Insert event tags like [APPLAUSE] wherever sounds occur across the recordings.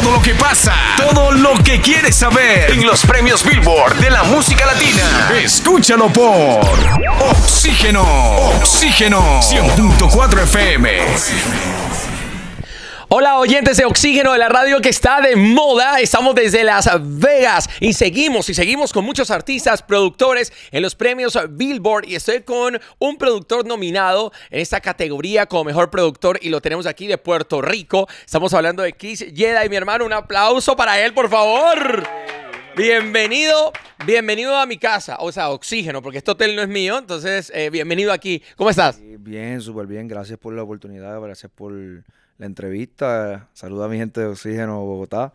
todo lo que pasa, todo lo que quieres saber en los premios Billboard de la música latina. Escúchalo por Oxígeno, Oxígeno 100.4 FM. Hola oyentes de Oxígeno de la radio que está de moda. Estamos desde Las Vegas y seguimos y seguimos con muchos artistas, productores en los premios Billboard y estoy con un productor nominado en esta categoría como mejor productor y lo tenemos aquí de Puerto Rico. Estamos hablando de Kiss Y mi hermano, un aplauso para él, por favor. Bienvenido, bienvenido a mi casa, o sea, oxígeno, porque este hotel no es mío, entonces eh, bienvenido aquí. ¿Cómo estás? Bien, súper bien, gracias por la oportunidad, gracias por la entrevista. Saluda a mi gente de Oxígeno Bogotá,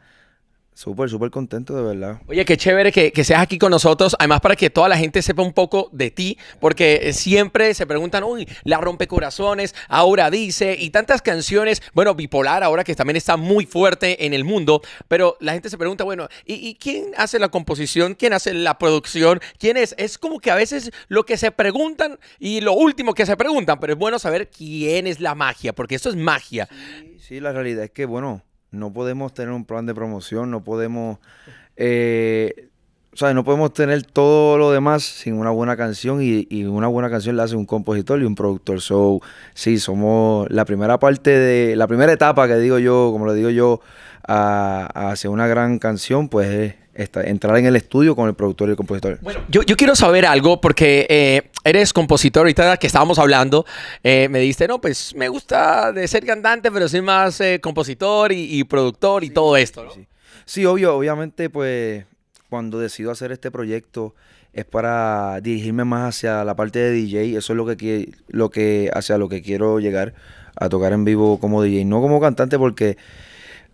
Súper, súper contento, de verdad. Oye, qué chévere que, que, seas aquí con nosotros. Además, para que toda la gente sepa un poco de ti, porque eh, siempre se preguntan, uy, la rompe corazones ahora dice, y tantas canciones. Bueno, bipolar, ahora que también está muy fuerte en el mundo, pero la gente se pregunta, bueno, ¿y, quién hace la composición? ¿Quién hace la producción? ¿Quién es? Es como que a veces lo que se preguntan y lo último que se preguntan, pero es bueno saber quién es la magia, porque esto es magia. sí la realidad es que, bueno no podemos tener un plan de promoción, no podemos, eh, o sea, no podemos tener todo lo demás sin una buena canción y, una buena canción la hace un compositor y un productor. So, sí, somos la primera parte de, la primera etapa que digo yo, como lo digo yo, a, hacia una gran canción, pues es entrar en el estudio con el productor y el compositor. Bueno, yo, quiero saber algo porque eh, eres compositor, y ahorita que estábamos hablando, eh, me diste, no, pues me gusta de ser cantante, pero soy más eh, compositor y, productor y todo esto. ¿no? Sí. obvio, obviamente, pues cuando decido hacer este proyecto es para dirigirme más hacia la parte de DJ, eso es lo que, lo que hacia lo que quiero llegar a tocar en vivo como DJ, no como cantante porque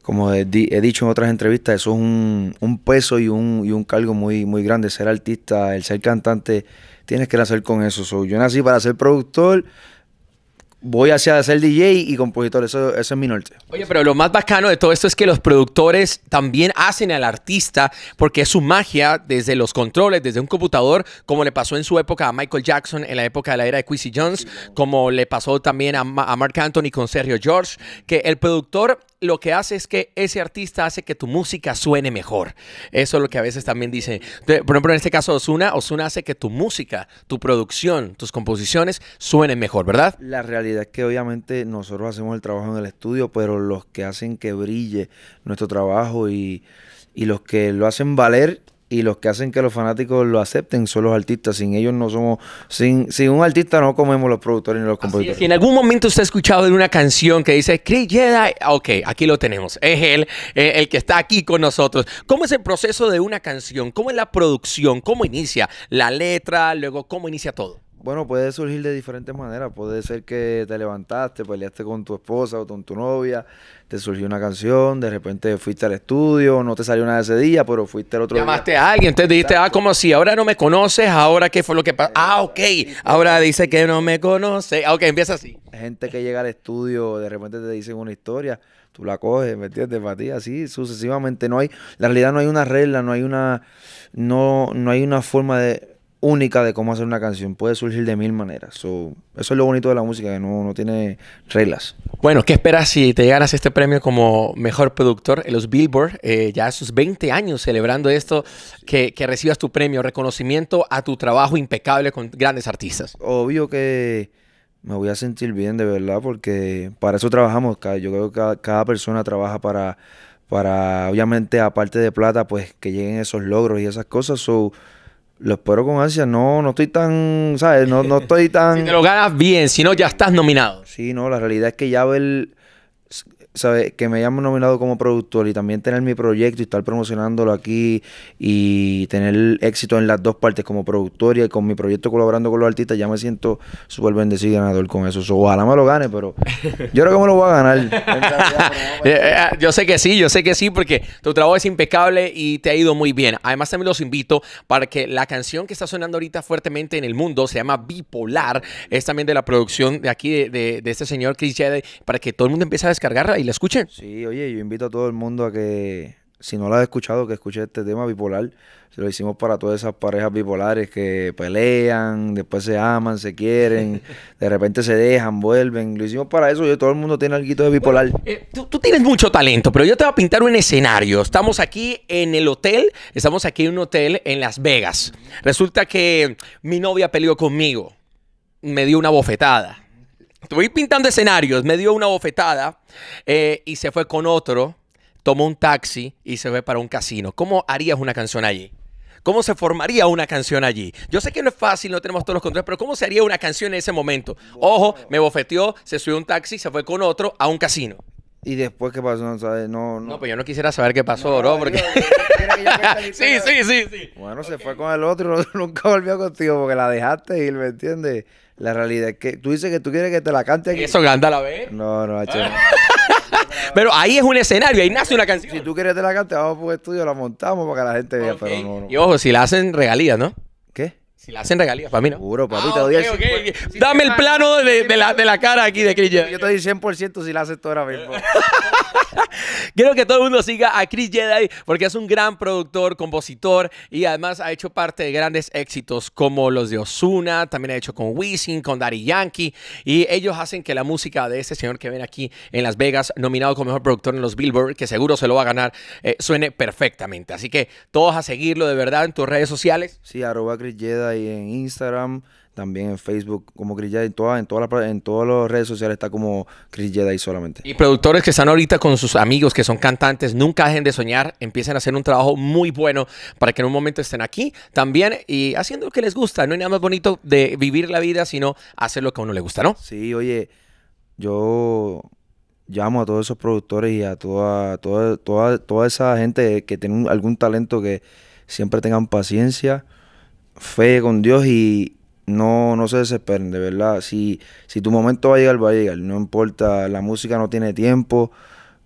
como he, dicho en otras entrevistas, eso es un, peso y un, y cargo muy, muy grande. Ser artista, el ser cantante, tienes que nacer con eso. yo nací para ser productor, voy hacia ser DJ y compositor. Eso, es mi norte. Oye, pero lo más bacano de todo esto es que los productores también hacen al artista porque es su magia desde los controles, desde un computador, como le pasó en su época a Michael Jackson, en la época de la era de Quincy Jones, como le pasó también a, a Mark Anthony con Sergio George, que el productor lo que hace es que ese artista hace que tu música suene mejor. Eso es lo que a veces también dice. Por ejemplo, en este caso Osuna, Osuna hace que tu música, tu producción, tus composiciones suenen mejor, ¿verdad? La realidad es que obviamente nosotros hacemos el trabajo en el estudio, pero los que hacen que brille nuestro trabajo y, y los que lo hacen valer y los que hacen que los fanáticos lo acepten son los artistas. Sin ellos no somos, sin, sin un artista no comemos los productores ni los compositores. Si en algún momento usted ha escuchado de una canción que dice Chris Jedi, ok, aquí lo tenemos. Es él, el que está aquí con nosotros. ¿Cómo es el proceso de una canción? ¿Cómo es la producción? ¿Cómo inicia la letra? Luego, ¿cómo inicia todo? Bueno, puede surgir de diferentes maneras. Puede ser que te levantaste, peleaste con tu esposa o con tu novia, te surgió una canción, de repente fuiste al estudio, no te salió nada ese día, pero fuiste al otro día. Llamaste a alguien, entonces dijiste, ah, como si ahora no me conoces, ahora qué fue lo que pasó. Ah, ok, ahora dice que no me conoce. Ah, ok, empieza así. Gente que llega al estudio, de repente te dicen una historia, tú la coges, ¿me entiendes? Para ti, así sucesivamente. No hay, la realidad no hay una regla, no hay una, no, no hay una forma de única de cómo hacer una canción. Puede surgir de mil maneras. eso es lo bonito de la música, que no, no tiene reglas. Bueno, ¿qué esperas si te ganas este premio como mejor productor en los Billboard? Eh, ya sus 20 años celebrando esto, que, que recibas tu premio, reconocimiento a tu trabajo impecable con grandes artistas. Obvio que me voy a sentir bien, de verdad, porque para eso trabajamos. Yo creo que cada, persona trabaja para, para, obviamente, aparte de plata, pues que lleguen esos logros y esas cosas. So, lo espero con ansia. No, no estoy tan, ¿sabes? No, no estoy tan... [LAUGHS] si te lo ganas bien, si no ya estás nominado. Sí, no, la realidad es que ya el... Que me hayan nominado como productor y también tener mi proyecto y estar promocionándolo aquí y tener éxito en las dos partes como productor y con mi proyecto colaborando con los artistas, ya me siento súper bendecido y ganador con eso. ojalá me lo gane, pero yo creo que me lo voy a ganar. [LAUGHS] [LAUGHS] Eh, eh, eh, yo sé que sí, yo sé que sí, porque tu trabajo es impecable y te ha ido muy bien. Además, también los invito para que la canción que está sonando ahorita fuertemente en el mundo se llama Bipolar. Es también de la producción de aquí de, este señor Chris Jedi, para que todo el mundo empiece a descargarla y la escuchen. Sí, oye, yo invito a todo el mundo a que, si no la has escuchado, que escuche este tema bipolar. lo hicimos para todas esas parejas bipolares que pelean, después se aman, se quieren, [LAUGHS] de repente se dejan, vuelven. Lo hicimos para eso. Yo, todo el mundo tiene algo de bipolar. Eh, tú, tienes mucho talento, pero yo te voy a pintar un escenario. Estamos aquí en el hotel, estamos aquí en un hotel en Las Vegas. Resulta que mi novia peleó conmigo, me dio una bofetada Estoy pintando escenarios, me dio una bofetada eh, y se fue con otro, tomó un taxi y se fue para un casino. ¿Cómo harías una canción allí? ¿Cómo se formaría una canción allí? Yo sé que no es fácil, no tenemos todos los controles, pero ¿cómo se haría una canción en ese momento? Ojo, me bofeteó, se subió un taxi, se fue con otro a un casino. Y después, ¿qué pasó? No, ¿sabes? No, no. no, pues yo no quisiera saber qué pasó, ¿no? Porque... [LAUGHS] sí, sí, sí, Bueno, se fue con el otro y el otro nunca volvió contigo porque la dejaste ir, ¿me entiendes? La realidad es que tú dices que tú quieres que te la cante aquí. Eso canta la vez. No, no, ah. [LAUGHS] Pero ahí es un escenario, ahí nace una canción. Si tú quieres que te la cante, vamos a un estudio, la montamos para que la gente vea, pero no, no. Y ojo, si la hacen regalías, ¿no? Si la hacen regalías para mí, ¿no? Seguro, papi. Ah, te Dame el plano de, la, cara aquí de Chris Jedi. Yo te doy 100% si la haces tú ahora mismo. [LAUGHS] Quiero que todo el mundo siga a Chris Jedi porque es un gran productor, compositor y además ha hecho parte de grandes éxitos como los de Osuna, también ha hecho con Wisin, con Daddy Yankee y ellos hacen que la música de este señor que ven aquí en Las Vegas, nominado como mejor productor en los Billboard, que seguro se lo va a ganar, eh, suene perfectamente. Así que todos a seguirlo de verdad en tus redes sociales. Sí, arroba Chris Jedi y en Instagram, también en Facebook como Chris Jedi, en todas en las en todas las redes sociales está como Chris Jedi solamente. Y productores que están ahorita con sus amigos que son cantantes, nunca dejen de soñar, empiecen a hacer un trabajo muy bueno para que en un momento estén aquí también y haciendo lo que les gusta, no hay nada más bonito de vivir la vida sino hacer lo que a uno le gusta, ¿no? Sí, oye, yo llamo a todos esos productores y a toda toda toda, toda esa gente que tiene algún talento que siempre tengan paciencia fe con Dios y no, no se desesperen, de verdad. Si, si tu momento va a llegar, va a llegar. No importa, la música no tiene tiempo.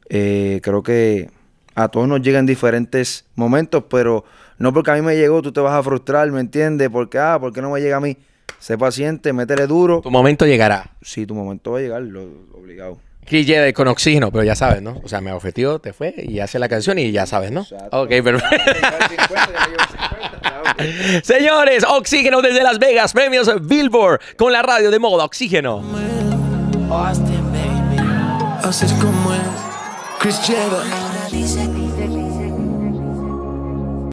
Eh, creo que a todos nos llegan diferentes momentos, pero no porque a mí me llegó, tú te vas a frustrar, ¿me entiendes? Porque, ah, ¿por qué no me llega a mí? Sé paciente, métele duro. Tu momento llegará. Sí, tu momento va a llegar, lo obligado. Chris Jedi con oxígeno, pero ya sabes, ¿no? O sea, me ofreció, te fue y hace la canción y ya sabes, ¿no? Ok, perfecto. Señores, oxígeno desde Las Vegas, premios Billboard con la radio de moda, oxígeno.